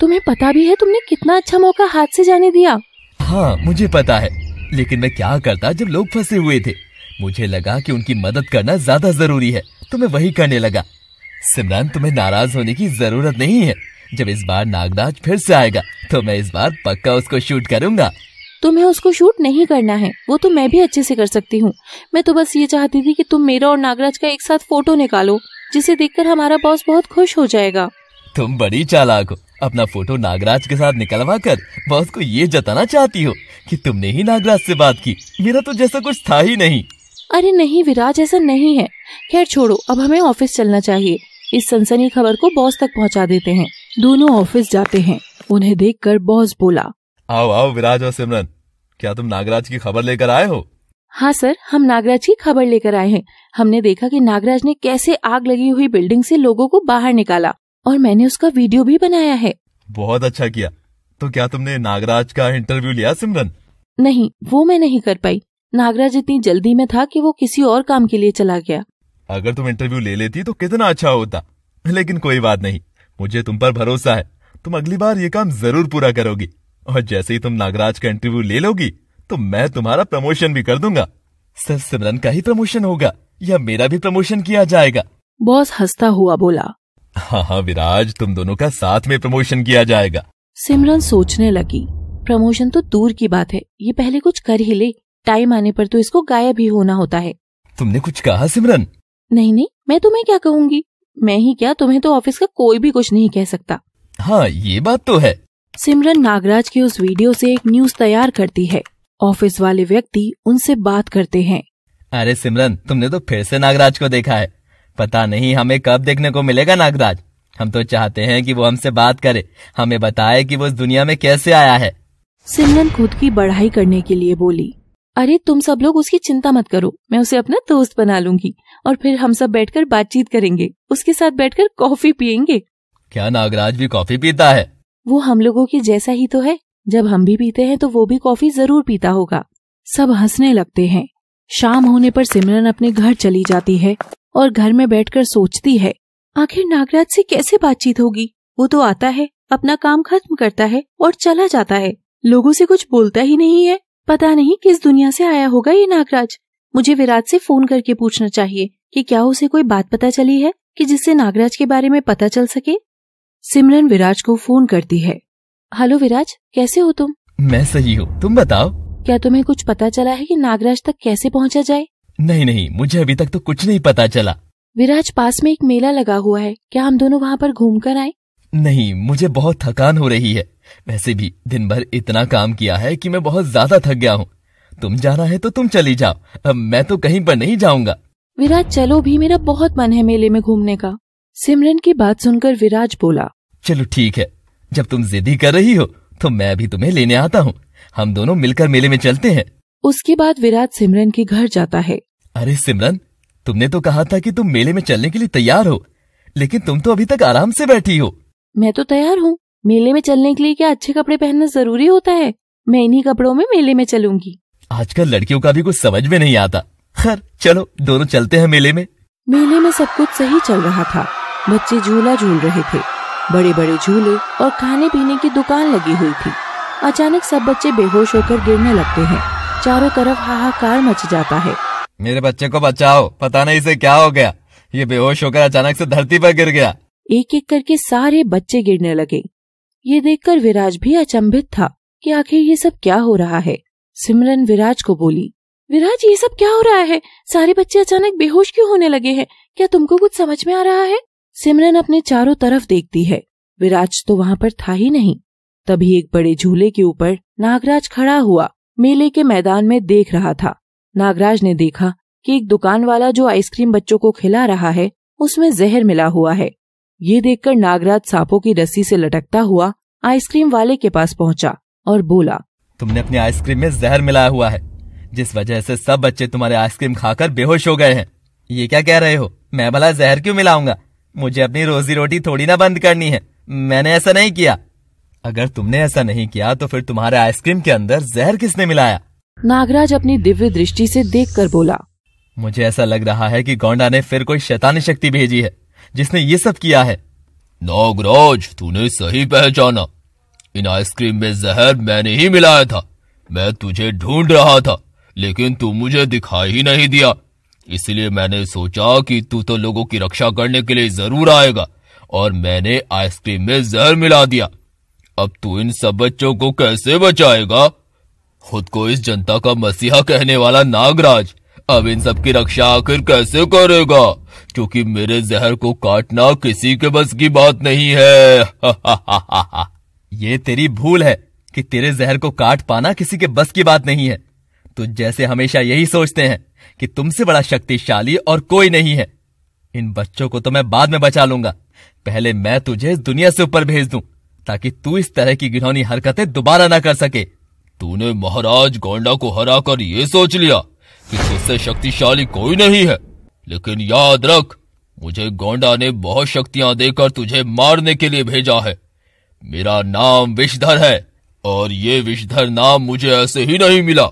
तुम्हें पता भी है तुमने कितना अच्छा मौका हाथ से जाने दिया हाँ मुझे पता है लेकिन मैं क्या करता जब लोग फंसे हुए थे मुझे लगा कि उनकी मदद करना ज्यादा जरूरी है तो मैं वही करने लगा सिमरन तुम्हें नाराज होने की जरूरत नहीं है जब इस बार नागराज फिर से आएगा तो मैं इस बार पक्का उसको शूट करूंगा तुम्हें उसको शूट नहीं करना है वो तो मैं भी अच्छे से कर सकती हूँ मैं तो बस ये चाहती थी कि तुम मेरा और नागराज का एक साथ फोटो निकालो जिसे देखकर हमारा बॉस बहुत खुश हो जाएगा तुम बड़ी चालाक हो अपना फोटो नागराज के साथ निकलवा कर बॉस को ये जताना चाहती हो कि तुमने ही नागराज से बात की मेरा तो जैसा कुछ था ही नहीं अरे नहीं विराज ऐसा नहीं है खैर छोड़ो अब हमें ऑफिस चलना चाहिए इस सनसनी खबर को बॉस तक पहुंचा देते हैं दोनों ऑफिस जाते हैं उन्हें देखकर बॉस बोला आओ आओ विराज और सिमरन क्या तुम नागराज की खबर लेकर आए हो हाँ सर हम नागराज की खबर लेकर आए हैं हमने देखा कि नागराज ने कैसे आग लगी हुई बिल्डिंग से लोगों को बाहर निकाला और मैंने उसका वीडियो भी बनाया है बहुत अच्छा किया तो क्या तुमने नागराज का इंटरव्यू लिया सिमरन नहीं वो मैं नहीं कर पाई नागराज इतनी जल्दी में था कि वो किसी और काम के लिए चला गया अगर तुम इंटरव्यू ले लेती तो कितना अच्छा होता लेकिन कोई बात नहीं मुझे तुम पर भरोसा है तुम अगली बार ये काम जरूर पूरा करोगी और जैसे ही तुम नागराज का इंटरव्यू ले लोगी तो मैं तुम्हारा प्रमोशन भी कर दूंगा सिर्फ सिमरन का ही प्रमोशन होगा या मेरा भी प्रमोशन किया जाएगा बॉस हंसता हुआ बोला हाँ हाँ विराज तुम दोनों का साथ में प्रमोशन किया जाएगा सिमरन सोचने लगी प्रमोशन तो दूर की बात है ये पहले कुछ कर ही ले टाइम आने पर तो इसको गायब ही होना होता है तुमने कुछ कहा सिमरन नहीं नहीं मैं तुम्हें क्या कहूँगी मैं ही क्या तुम्हें तो ऑफिस का कोई भी कुछ नहीं कह सकता हाँ ये बात तो है सिमरन नागराज की उस वीडियो से एक न्यूज तैयार करती है ऑफिस वाले व्यक्ति उनसे बात करते हैं अरे सिमरन तुमने तो फिर से नागराज को देखा है पता नहीं हमें कब देखने को मिलेगा नागराज हम तो चाहते हैं कि वो हमसे बात करे हमें बताए कि वो इस दुनिया में कैसे आया है सिमरन खुद की बढ़ाई करने के लिए बोली अरे तुम सब लोग उसकी चिंता मत करो मैं उसे अपना दोस्त बना लूंगी और फिर हम सब बैठकर बातचीत करेंगे उसके साथ बैठकर कॉफी पियेंगे क्या नागराज भी कॉफी पीता है वो हम लोगों के जैसा ही तो है जब हम भी पीते हैं तो वो भी कॉफी जरूर पीता होगा सब हंसने लगते हैं शाम होने पर सिमरन अपने घर चली जाती है और घर में बैठकर सोचती है आखिर नागराज से कैसे बातचीत होगी वो तो आता है अपना काम खत्म करता है और चला जाता है लोगों से कुछ बोलता ही नहीं है पता नहीं किस दुनिया से आया होगा ये नागराज मुझे विराट से फोन करके पूछना चाहिए कि क्या उसे कोई बात पता चली है कि जिससे नागराज के बारे में पता चल सके सिमरन विराज को फोन करती है हेलो विराज कैसे हो तुम मैं सही हूँ तुम बताओ क्या तुम्हें कुछ पता चला है कि नागराज तक कैसे पहुँचा जाए नहीं नहीं मुझे अभी तक तो कुछ नहीं पता चला विराज पास में एक मेला लगा हुआ है क्या हम दोनों वहाँ पर घूम कर आए नहीं मुझे बहुत थकान हो रही है वैसे भी दिन भर इतना काम किया है कि मैं बहुत ज्यादा थक गया हूँ तुम जाना है तो तुम चली जाओ अब मैं तो कहीं पर नहीं जाऊंगा विराज चलो भी मेरा बहुत मन है मेले में घूमने का सिमरन की बात सुनकर विराज बोला चलो ठीक है जब तुम जिदी कर रही हो तो मैं भी तुम्हें लेने आता हूँ हम दोनों मिलकर मेले में चलते हैं उसके बाद विराज सिमरन के घर जाता है अरे सिमरन तुमने तो कहा था कि तुम मेले में चलने के लिए तैयार हो लेकिन तुम तो अभी तक आराम से बैठी हो मैं तो तैयार हूँ मेले में चलने के लिए क्या अच्छे कपड़े पहनना जरूरी होता है मैं इन्हीं कपड़ों में मेले में चलूंगी आजकल लड़कियों का भी कुछ समझ में नहीं आता खैर चलो दोनों चलते हैं मेले में मेले में सब कुछ सही चल रहा था बच्चे झूला झूल रहे थे बड़े बड़े झूले और खाने पीने की दुकान लगी हुई थी अचानक सब बच्चे बेहोश होकर गिरने लगते हैं चारों तरफ हाहाकार मच जाता है मेरे बच्चे को बचाओ पता नहीं इसे क्या हो गया ये बेहोश होकर अचानक से धरती पर गिर गया एक एक करके सारे बच्चे गिरने लगे ये देखकर विराज भी अचंभित था कि आखिर ये सब क्या हो रहा है सिमरन विराज को बोली विराज ये सब क्या हो रहा है सारे बच्चे अचानक बेहोश क्यों होने लगे हैं क्या तुमको कुछ समझ में आ रहा है सिमरन अपने चारों तरफ देखती है विराज तो वहाँ पर था ही नहीं तभी एक बड़े झूले के ऊपर नागराज खड़ा हुआ मेले के मैदान में देख रहा था नागराज ने देखा कि एक दुकान वाला जो आइसक्रीम बच्चों को खिला रहा है उसमें जहर मिला हुआ है ये देखकर नागराज सांपों की रस्सी से लटकता हुआ आइसक्रीम वाले के पास पहुंचा और बोला तुमने अपनी आइसक्रीम में जहर मिलाया हुआ है जिस वजह से सब बच्चे तुम्हारे आइसक्रीम खाकर बेहोश हो गए हैं ये क्या कह रहे हो मैं भला जहर क्यों मिलाऊंगा मुझे अपनी रोजी रोटी थोड़ी ना बंद करनी है मैंने ऐसा नहीं किया अगर तुमने ऐसा नहीं किया तो फिर तुम्हारे आइसक्रीम के अंदर जहर किसने मिलाया नागराज अपनी दिव्य दृष्टि से देखकर बोला मुझे ऐसा लग रहा है कि गौंडा ने फिर कोई शैतानी शक्ति भेजी है जिसने ये सब किया है नागराज तूने सही पहचाना इन आइसक्रीम में जहर मैंने ही मिलाया था मैं तुझे ढूंढ रहा था लेकिन तू मुझे दिखाई ही नहीं दिया इसलिए मैंने सोचा कि तू तो लोगों की रक्षा करने के लिए जरूर आएगा और मैंने आइसक्रीम में जहर मिला दिया अब तू इन सब बच्चों को कैसे बचाएगा खुद को इस जनता का मसीहा कहने वाला नागराज अब इन सब की रक्षा आखिर कैसे करेगा क्योंकि मेरे जहर को काटना किसी के बस की बात नहीं है ये तेरी भूल है कि तेरे जहर को काट पाना किसी के बस की बात नहीं है तो जैसे हमेशा यही सोचते हैं कि तुमसे बड़ा शक्तिशाली और कोई नहीं है इन बच्चों को तो मैं बाद में बचा लूंगा पहले मैं तुझे इस दुनिया से ऊपर भेज दूं ताकि तू इस तरह की घिनौनी हरकतें दोबारा ना कर सके तूने महाराज गोंडा को हरा कर ये सोच लिया कि तुझसे शक्तिशाली कोई नहीं है लेकिन याद रख मुझे गोंडा ने बहुत शक्तियां देकर तुझे मारने के लिए भेजा है मेरा नाम विषधर है और ये विषधर नाम मुझे ऐसे ही नहीं मिला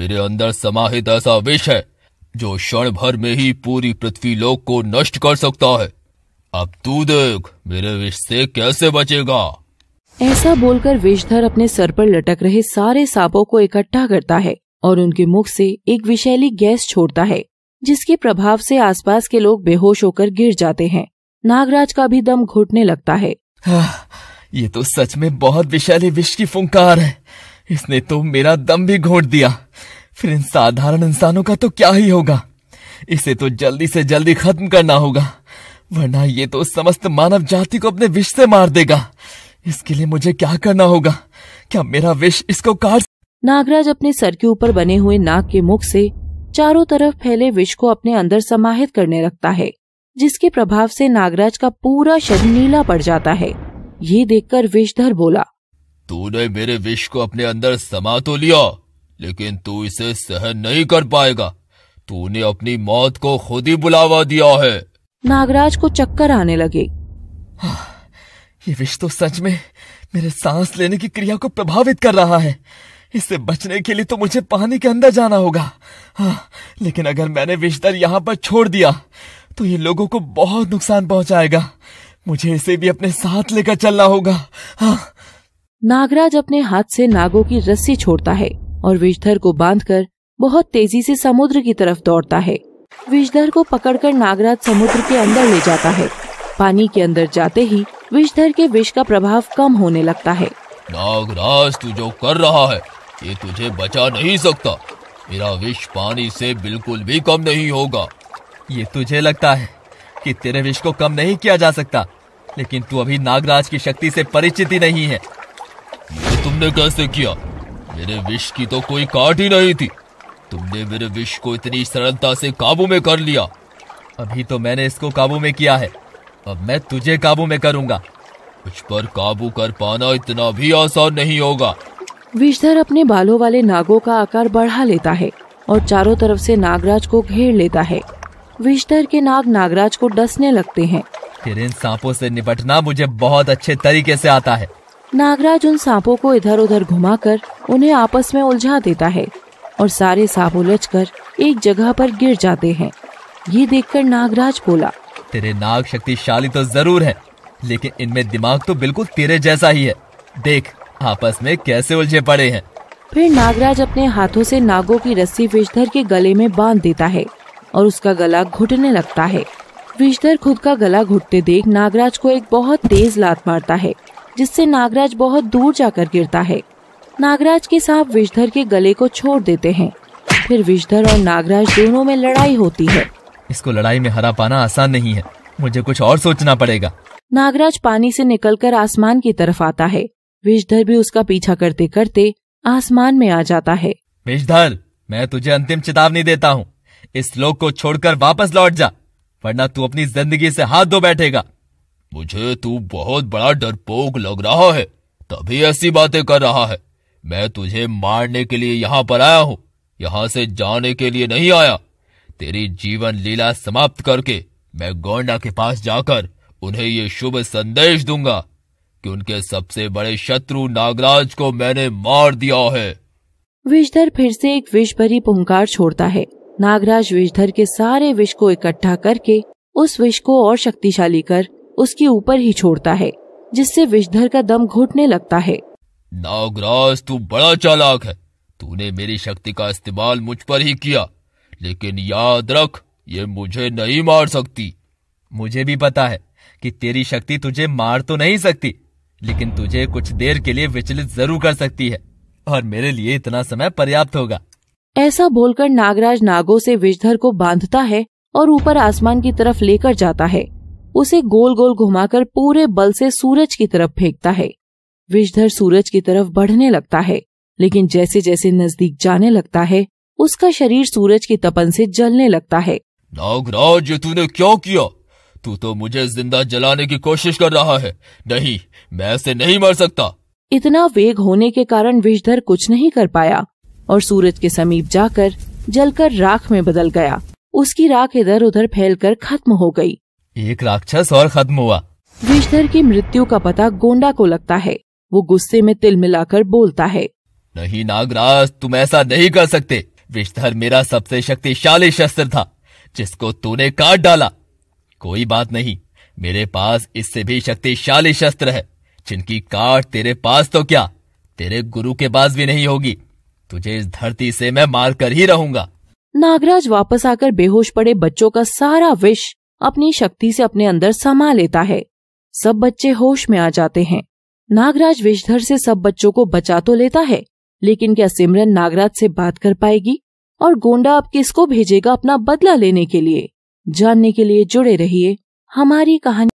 मेरे अंदर समाहित ऐसा विष है जो क्षण भर में ही पूरी पृथ्वी लोक को नष्ट कर सकता है अब तू देख मेरे विष से कैसे बचेगा ऐसा बोलकर विषधर अपने सर पर लटक रहे सारे सांपों को इकट्ठा करता है और उनके मुख से एक विषैली गैस छोड़ता है जिसके प्रभाव से आसपास के लोग बेहोश होकर गिर जाते हैं नागराज का भी दम घुटने लगता है ये तो सच में बहुत विशैली विष की फुंकार है इसने तो मेरा दम भी घोट दिया फिर इन साधारण इंसानों का तो क्या ही होगा इसे तो जल्दी से जल्दी खत्म करना होगा वरना ये तो समस्त मानव जाति को अपने विष से मार देगा इसके लिए मुझे क्या करना होगा क्या मेरा विष इसको काट नागराज अपने सर के ऊपर बने हुए नाग के मुख से चारों तरफ फैले विष को अपने अंदर समाहित करने लगता है जिसके प्रभाव से नागराज का पूरा शरीर नीला पड़ जाता है ये देखकर विषधर बोला तूने मेरे विष को अपने अंदर समा तो लिया लेकिन तू इसे सहन नहीं कर पाएगा तूने अपनी मौत को खुद ही बुलावा दिया है नागराज को चक्कर आने लगे हाँ। ये विष तो सच में मेरे सांस लेने की क्रिया को प्रभावित कर रहा है इससे बचने के लिए तो मुझे पानी के अंदर जाना होगा हाँ लेकिन अगर मैंने विषधर यहाँ पर छोड़ दिया तो ये लोगों को बहुत नुकसान पहुंचाएगा मुझे इसे भी अपने साथ लेकर चलना होगा हाँ। नागराज अपने हाथ से नागों की रस्सी छोड़ता है और विषधर को बांधकर बहुत तेजी से समुद्र की तरफ दौड़ता है विषधर को पकड़कर नागराज समुद्र के अंदर ले जाता है पानी के अंदर जाते ही विषधर के विष का प्रभाव कम होने लगता है नागराज तू जो कर रहा है ये तुझे बचा नहीं सकता मेरा विष पानी से बिल्कुल भी कम नहीं होगा ये तुझे लगता है कि तेरे विष को कम नहीं किया जा सकता लेकिन तू अभी नागराज की शक्ति से परिचित ही नहीं है ये तुमने कैसे किया मेरे विष की तो कोई काट ही नहीं थी तुमने मेरे विष को इतनी सरलता से काबू में कर लिया अभी तो मैंने इसको काबू में किया है अब मैं तुझे काबू में करूंगा मुझ पर काबू कर पाना इतना भी आसान नहीं होगा विषधर अपने बालों वाले नागों का आकार बढ़ा लेता है और चारों तरफ से नागराज को घेर लेता है विषधर के नाग नागराज को डसने लगते हैं फिर इन सांपों से निपटना मुझे बहुत अच्छे तरीके से आता है नागराज उन सांपों को इधर उधर घुमाकर उन्हें आपस में उलझा देता है और सारे सांप उलझ कर एक जगह पर गिर जाते हैं ये देखकर नागराज बोला तेरे नाग शक्तिशाली तो जरूर है लेकिन इनमें दिमाग तो बिल्कुल तेरे जैसा ही है देख आपस में कैसे उलझे पड़े हैं फिर नागराज अपने हाथों से नागों की रस्सी विषधर के गले में बांध देता है और उसका गला घुटने लगता है विषधर खुद का गला घुटते देख नागराज को एक बहुत तेज लात मारता है जिससे नागराज बहुत दूर जाकर गिरता है नागराज के सांप विषधर के गले को छोड़ देते हैं फिर विषधर और नागराज दोनों में लड़ाई होती है इसको लड़ाई में हरा पाना आसान नहीं है मुझे कुछ और सोचना पड़ेगा नागराज पानी से निकलकर आसमान की तरफ आता है विषधर भी उसका पीछा करते करते आसमान में आ जाता है विषधर मैं तुझे अंतिम चेतावनी देता हूँ इस लोक को छोड़कर वापस लौट जा वरना तू अपनी जिंदगी से हाथ धो बैठेगा मुझे तू बहुत बड़ा डरपोक लग रहा है तभी ऐसी बातें कर रहा है मैं तुझे मारने के लिए यहाँ पर आया हूँ यहाँ से जाने के लिए नहीं आया तेरी जीवन लीला समाप्त करके मैं गोंडा के पास जाकर उन्हें ये शुभ संदेश दूंगा कि उनके सबसे बड़े शत्रु नागराज को मैंने मार दिया है विषधर फिर से एक विष भरी पुहकार छोड़ता है नागराज विषधर के सारे विष को इकट्ठा करके उस विष को और शक्तिशाली कर उसके ऊपर ही छोड़ता है जिससे विषधर का दम घुटने लगता है नागराज तू बड़ा चालाक है तूने मेरी शक्ति का इस्तेमाल मुझ पर ही किया लेकिन याद रख ये मुझे नहीं मार सकती मुझे भी पता है कि तेरी शक्ति तुझे मार तो नहीं सकती लेकिन तुझे कुछ देर के लिए विचलित जरूर कर सकती है और मेरे लिए इतना समय पर्याप्त होगा ऐसा बोलकर नागराज नागो से विजधर को बांधता है और ऊपर आसमान की तरफ लेकर जाता है उसे गोल गोल घुमाकर पूरे बल से सूरज की तरफ फेंकता है विषधर सूरज की तरफ बढ़ने लगता है लेकिन जैसे जैसे नजदीक जाने लगता है उसका शरीर सूरज की तपन से जलने लगता है नागराज ये तूने क्या किया तू तो मुझे जिंदा जलाने की कोशिश कर रहा है नहीं मैं ऐसे नहीं मर सकता इतना वेग होने के कारण विषधर कुछ नहीं कर पाया और सूरज के समीप जाकर जलकर राख में बदल गया उसकी राख इधर उधर फैलकर खत्म हो गई एक राक्षस और खत्म हुआ विषधर की मृत्यु का पता गोंडा को लगता है वो गुस्से में तिल मिलाकर बोलता है नहीं नागराज तुम ऐसा नहीं कर सकते विषधर मेरा सबसे शक्तिशाली शस्त्र था जिसको तूने काट डाला कोई बात नहीं मेरे पास इससे भी शक्तिशाली शस्त्र है जिनकी काट तेरे पास तो क्या तेरे गुरु के पास भी नहीं होगी तुझे इस धरती से मैं मार कर ही रहूंगा नागराज वापस आकर बेहोश पड़े बच्चों का सारा विष अपनी शक्ति से अपने अंदर समा लेता है सब बच्चे होश में आ जाते हैं नागराज विषधर से सब बच्चों को बचा तो लेता है लेकिन क्या सिमरन नागराज से बात कर पाएगी और गोंडा अब किसको भेजेगा अपना बदला लेने के लिए जानने के लिए जुड़े रहिए हमारी कहानी